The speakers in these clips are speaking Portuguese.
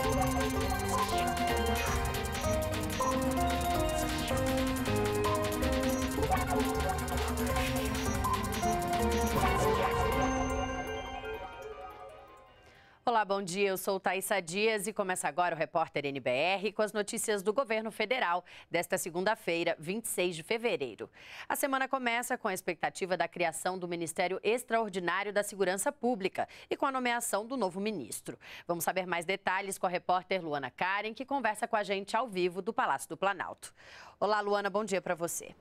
you Olá, bom dia. Eu sou Thaisa Dias e começa agora o repórter NBR com as notícias do governo federal desta segunda-feira, 26 de fevereiro. A semana começa com a expectativa da criação do Ministério Extraordinário da Segurança Pública e com a nomeação do novo ministro. Vamos saber mais detalhes com a repórter Luana Karen, que conversa com a gente ao vivo do Palácio do Planalto. Olá, Luana, bom dia para você.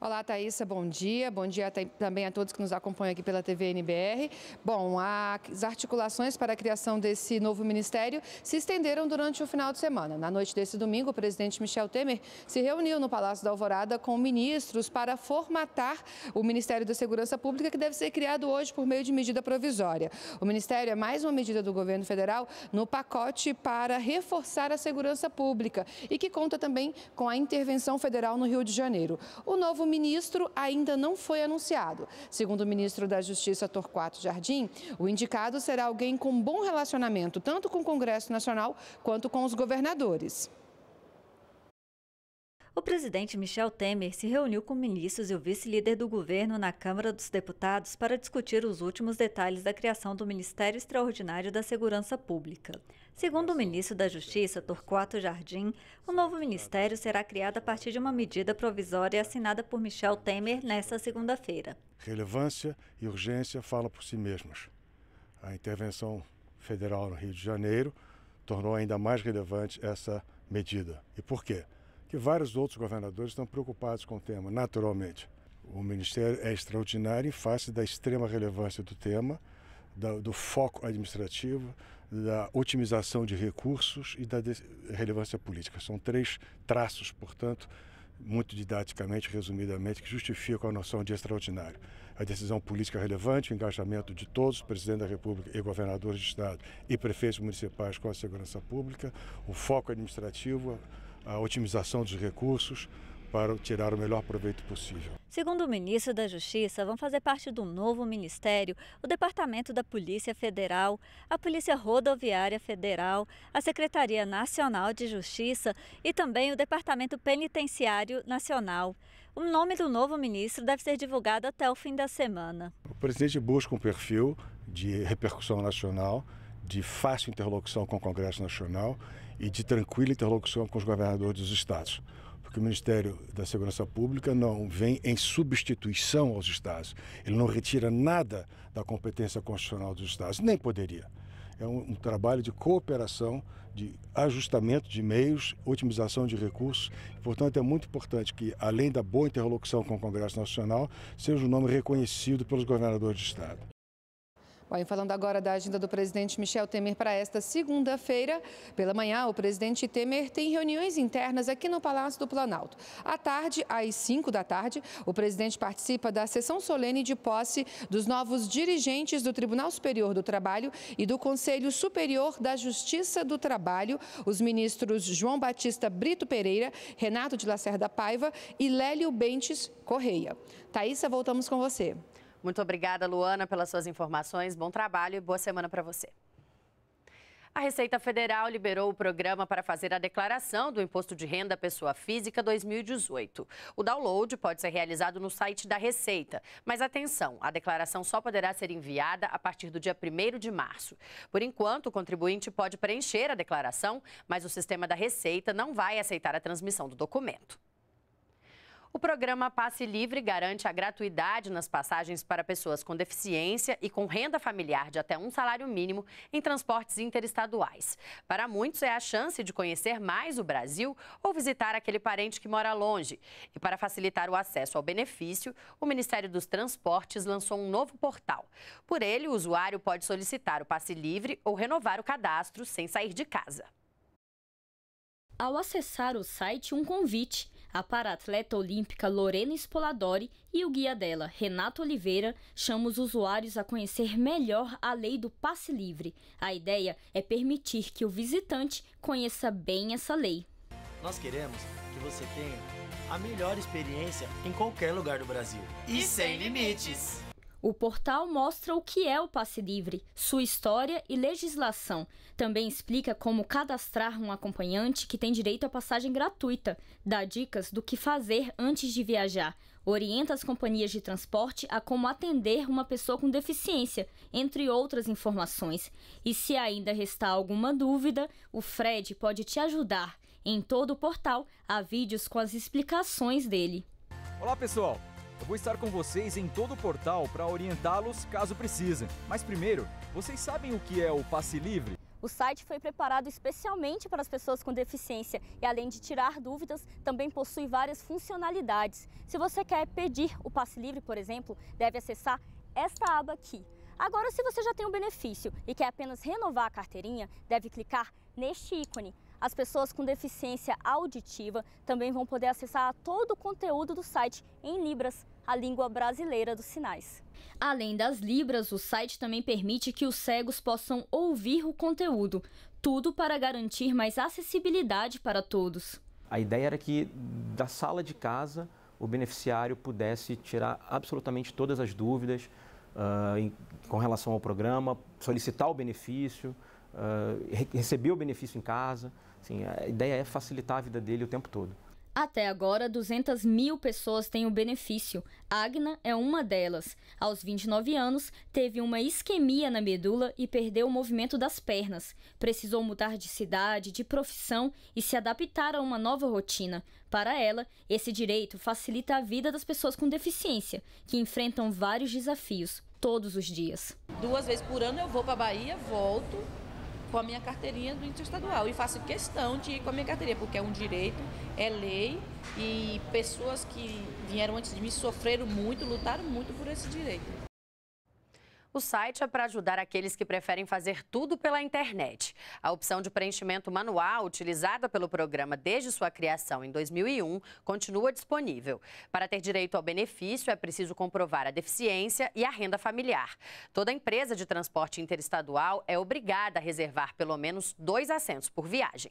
Olá, Thaisa, bom dia. Bom dia também a todos que nos acompanham aqui pela TV NBR. Bom, as articulações para a criação desse novo ministério se estenderam durante o final de semana. Na noite desse domingo, o presidente Michel Temer se reuniu no Palácio da Alvorada com ministros para formatar o Ministério da Segurança Pública, que deve ser criado hoje por meio de medida provisória. O ministério é mais uma medida do governo federal no pacote para reforçar a segurança pública e que conta também com a intervenção federal no Rio de Janeiro. O novo ministro ainda não foi anunciado. Segundo o ministro da Justiça, Torquato Jardim, o indicado será alguém com bom relacionamento tanto com o Congresso Nacional quanto com os governadores. O presidente Michel Temer se reuniu com ministros e o vice-líder do governo na Câmara dos Deputados para discutir os últimos detalhes da criação do Ministério Extraordinário da Segurança Pública. Segundo o é ministro da Justiça, Torquato Jardim, o é novo ministério será criado a partir de uma medida provisória assinada por Michel Temer nesta segunda-feira. Relevância e urgência falam por si mesmas. A intervenção federal no Rio de Janeiro tornou ainda mais relevante essa medida. E por quê? que vários outros governadores estão preocupados com o tema, naturalmente. O Ministério é extraordinário em face da extrema relevância do tema, do foco administrativo, da otimização de recursos e da relevância política. São três traços, portanto, muito didaticamente, resumidamente, que justificam a noção de extraordinário. A decisão política relevante, o engajamento de todos, presidente da República e governadores de Estado e prefeitos municipais com a segurança pública, o foco administrativo, a otimização dos recursos para tirar o melhor proveito possível. Segundo o ministro da Justiça, vão fazer parte do novo ministério o Departamento da Polícia Federal, a Polícia Rodoviária Federal, a Secretaria Nacional de Justiça e também o Departamento Penitenciário Nacional. O nome do novo ministro deve ser divulgado até o fim da semana. O presidente busca um perfil de repercussão nacional, de fácil interlocução com o Congresso Nacional e de tranquila interlocução com os governadores dos estados. Porque o Ministério da Segurança Pública não vem em substituição aos estados. Ele não retira nada da competência constitucional dos estados, nem poderia. É um, um trabalho de cooperação, de ajustamento de meios, otimização de recursos. Portanto, é muito importante que, além da boa interlocução com o Congresso Nacional, seja o um nome reconhecido pelos governadores de Estado. Bom, falando agora da agenda do presidente Michel Temer para esta segunda-feira, pela manhã, o presidente Temer tem reuniões internas aqui no Palácio do Planalto. À tarde, às 5 da tarde, o presidente participa da sessão solene de posse dos novos dirigentes do Tribunal Superior do Trabalho e do Conselho Superior da Justiça do Trabalho, os ministros João Batista Brito Pereira, Renato de Lacerda Paiva e Lélio Bentes Correia. Thaisa, voltamos com você. Muito obrigada, Luana, pelas suas informações. Bom trabalho e boa semana para você. A Receita Federal liberou o programa para fazer a declaração do Imposto de Renda Pessoa Física 2018. O download pode ser realizado no site da Receita, mas atenção, a declaração só poderá ser enviada a partir do dia 1 de março. Por enquanto, o contribuinte pode preencher a declaração, mas o sistema da Receita não vai aceitar a transmissão do documento. O programa Passe Livre garante a gratuidade nas passagens para pessoas com deficiência e com renda familiar de até um salário mínimo em transportes interestaduais. Para muitos, é a chance de conhecer mais o Brasil ou visitar aquele parente que mora longe. E para facilitar o acesso ao benefício, o Ministério dos Transportes lançou um novo portal. Por ele, o usuário pode solicitar o passe livre ou renovar o cadastro sem sair de casa. Ao acessar o site, um convite a paratleta olímpica Lorena Spoladori e o guia dela, Renato Oliveira, chamam os usuários a conhecer melhor a lei do passe livre. A ideia é permitir que o visitante conheça bem essa lei. Nós queremos que você tenha a melhor experiência em qualquer lugar do Brasil. E, e sem limites. O portal mostra o que é o passe livre, sua história e legislação. Também explica como cadastrar um acompanhante que tem direito à passagem gratuita, dá dicas do que fazer antes de viajar, orienta as companhias de transporte a como atender uma pessoa com deficiência, entre outras informações. E se ainda restar alguma dúvida, o Fred pode te ajudar. Em todo o portal há vídeos com as explicações dele. Olá, pessoal! Eu vou estar com vocês em todo o portal para orientá-los caso precise. Mas primeiro, vocês sabem o que é o passe livre? O site foi preparado especialmente para as pessoas com deficiência e, além de tirar dúvidas, também possui várias funcionalidades. Se você quer pedir o passe livre, por exemplo, deve acessar esta aba aqui. Agora, se você já tem um benefício e quer apenas renovar a carteirinha, deve clicar neste ícone. As pessoas com deficiência auditiva também vão poder acessar todo o conteúdo do site em Libras, a língua brasileira dos sinais. Além das Libras, o site também permite que os cegos possam ouvir o conteúdo, tudo para garantir mais acessibilidade para todos. A ideia era que da sala de casa o beneficiário pudesse tirar absolutamente todas as dúvidas uh, em, com relação ao programa, solicitar o benefício, uh, receber o benefício em casa. Assim, a ideia é facilitar a vida dele o tempo todo. Até agora, 200 mil pessoas têm o benefício. Agna é uma delas. Aos 29 anos, teve uma isquemia na medula e perdeu o movimento das pernas. Precisou mudar de cidade, de profissão e se adaptar a uma nova rotina. Para ela, esse direito facilita a vida das pessoas com deficiência, que enfrentam vários desafios todos os dias. Duas vezes por ano eu vou para a Bahia, volto com a minha carteirinha do interestadual. E faço questão de ir com a minha carteirinha, porque é um direito, é lei e pessoas que vieram antes de mim sofreram muito, lutaram muito por esse direito. O site é para ajudar aqueles que preferem fazer tudo pela internet. A opção de preenchimento manual, utilizada pelo programa desde sua criação em 2001, continua disponível. Para ter direito ao benefício, é preciso comprovar a deficiência e a renda familiar. Toda empresa de transporte interestadual é obrigada a reservar pelo menos dois assentos por viagem.